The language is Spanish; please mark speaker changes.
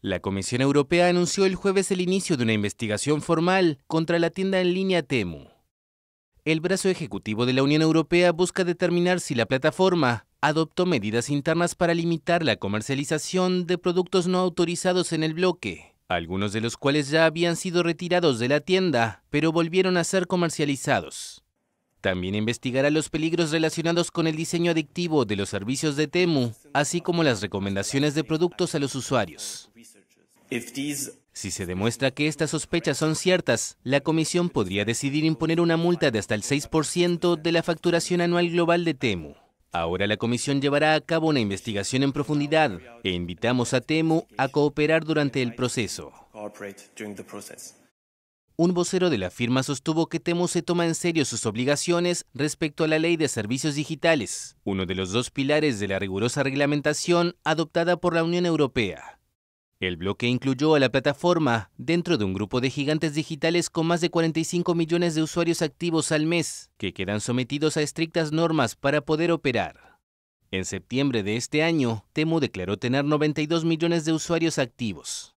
Speaker 1: La Comisión Europea anunció el jueves el inicio de una investigación formal contra la tienda en línea Temu. El brazo ejecutivo de la Unión Europea busca determinar si la plataforma adoptó medidas internas para limitar la comercialización de productos no autorizados en el bloque, algunos de los cuales ya habían sido retirados de la tienda, pero volvieron a ser comercializados. También investigará los peligros relacionados con el diseño adictivo de los servicios de Temu, así como las recomendaciones de productos a los usuarios. Si se demuestra que estas sospechas son ciertas, la Comisión podría decidir imponer una multa de hasta el 6% de la facturación anual global de Temu. Ahora la Comisión llevará a cabo una investigación en profundidad e invitamos a Temu a cooperar durante el proceso. Un vocero de la firma sostuvo que Temu se toma en serio sus obligaciones respecto a la ley de servicios digitales, uno de los dos pilares de la rigurosa reglamentación adoptada por la Unión Europea. El bloque incluyó a la plataforma dentro de un grupo de gigantes digitales con más de 45 millones de usuarios activos al mes, que quedan sometidos a estrictas normas para poder operar. En septiembre de este año, Temu declaró tener 92 millones de usuarios activos.